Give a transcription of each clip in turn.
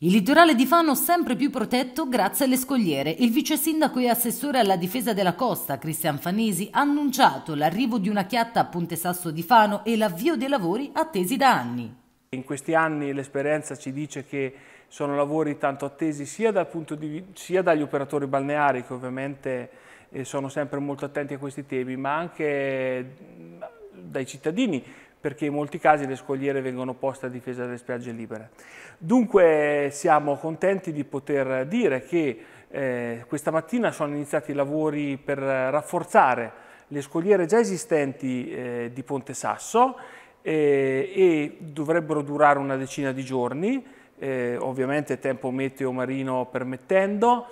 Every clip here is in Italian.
Il litorale di Fano sempre più protetto grazie alle scogliere. Il vice sindaco e assessore alla difesa della costa, Cristian Fanesi, ha annunciato l'arrivo di una chiatta a Ponte Sasso di Fano e l'avvio dei lavori attesi da anni. In questi anni l'esperienza ci dice che sono lavori tanto attesi sia, dal di, sia dagli operatori balneari che ovviamente eh, sono sempre molto attenti a questi temi, ma anche mm, dai cittadini perché in molti casi le scogliere vengono poste a difesa delle spiagge libere. Dunque siamo contenti di poter dire che eh, questa mattina sono iniziati i lavori per rafforzare le scogliere già esistenti eh, di Ponte Sasso eh, e dovrebbero durare una decina di giorni, eh, ovviamente tempo meteo marino permettendo,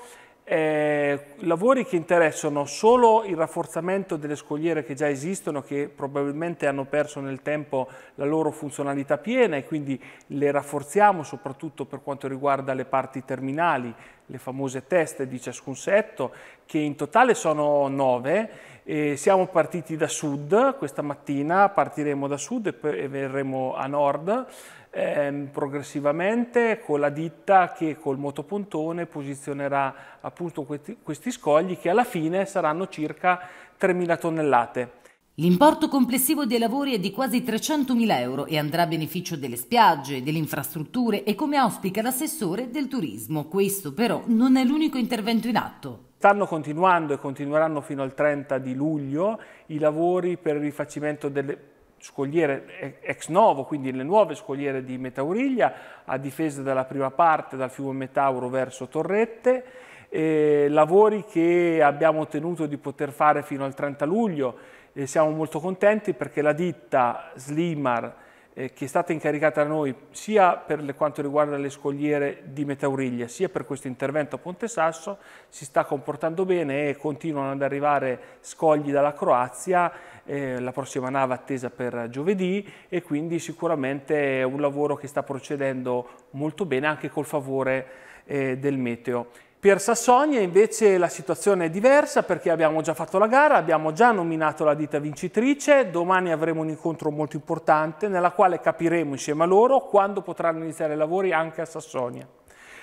eh, lavori che interessano solo il rafforzamento delle scogliere che già esistono, che probabilmente hanno perso nel tempo la loro funzionalità piena e quindi le rafforziamo soprattutto per quanto riguarda le parti terminali, le famose teste di ciascun setto, che in totale sono nove e siamo partiti da sud questa mattina, partiremo da sud e, e verremo a nord ehm, progressivamente con la ditta che col motopontone posizionerà appunto questi, questi scogli che alla fine saranno circa 3.000 tonnellate. L'importo complessivo dei lavori è di quasi 300.000 euro e andrà a beneficio delle spiagge, delle infrastrutture e, come auspica l'assessore, del turismo. Questo però non è l'unico intervento in atto. Stanno continuando e continueranno fino al 30 di luglio i lavori per il rifacimento delle scogliere ex novo, quindi le nuove scogliere di Metauriglia, a difesa della prima parte dal fiume Metauro verso Torrette, eh, lavori che abbiamo ottenuto di poter fare fino al 30 luglio e siamo molto contenti perché la ditta Slimar eh, che è stata incaricata da noi sia per quanto riguarda le scogliere di Metauriglia sia per questo intervento a Ponte Sasso si sta comportando bene e continuano ad arrivare scogli dalla Croazia, eh, la prossima nave attesa per giovedì e quindi sicuramente è un lavoro che sta procedendo molto bene anche col favore eh, del meteo. Per Sassonia invece la situazione è diversa perché abbiamo già fatto la gara, abbiamo già nominato la ditta vincitrice, domani avremo un incontro molto importante nella quale capiremo insieme a loro quando potranno iniziare i lavori anche a Sassonia.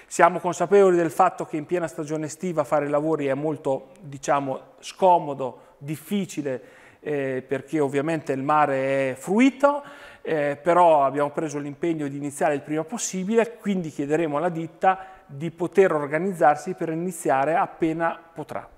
Siamo consapevoli del fatto che in piena stagione estiva fare i lavori è molto diciamo, scomodo, difficile, eh, perché ovviamente il mare è fruito, eh, però abbiamo preso l'impegno di iniziare il prima possibile, quindi chiederemo alla ditta di poter organizzarsi per iniziare appena potrà.